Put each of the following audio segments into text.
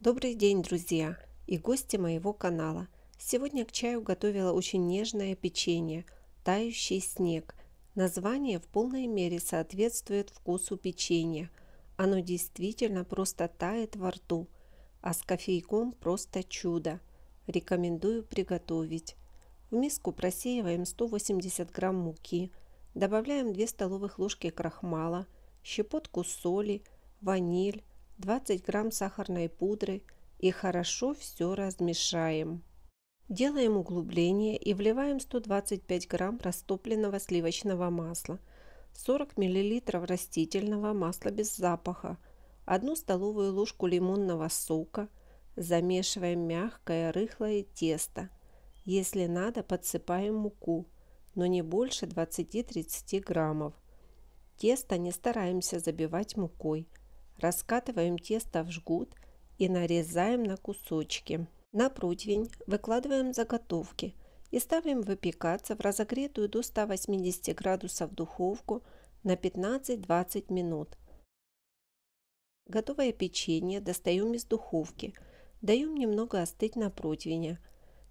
Добрый день, друзья и гости моего канала. Сегодня к чаю готовила очень нежное печенье «Тающий снег». Название в полной мере соответствует вкусу печенья. Оно действительно просто тает во рту, а с кофейком просто чудо. Рекомендую приготовить. В миску просеиваем 180 грамм муки, добавляем 2 столовых ложки крахмала, щепотку соли, ваниль, 20 грамм сахарной пудры и хорошо все размешаем. Делаем углубление и вливаем 125 грамм растопленного сливочного масла, 40 миллилитров растительного масла без запаха, 1 столовую ложку лимонного сока. Замешиваем мягкое рыхлое тесто. Если надо, подсыпаем муку, но не больше 20-30 граммов. Тесто не стараемся забивать мукой – Раскатываем тесто в жгут и нарезаем на кусочки. На противень выкладываем заготовки и ставим выпекаться в разогретую до 180 градусов духовку на 15-20 минут. Готовое печенье достаем из духовки. Даем немного остыть на противне.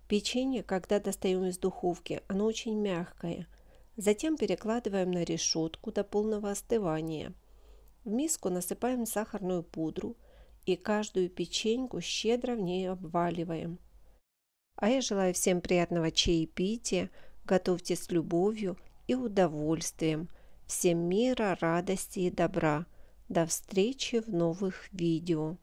Печенье, когда достаем из духовки, оно очень мягкое. Затем перекладываем на решетку до полного остывания – в миску насыпаем сахарную пудру и каждую печеньку щедро в ней обваливаем. А я желаю всем приятного чаепития, готовьте с любовью и удовольствием. Всем мира, радости и добра. До встречи в новых видео.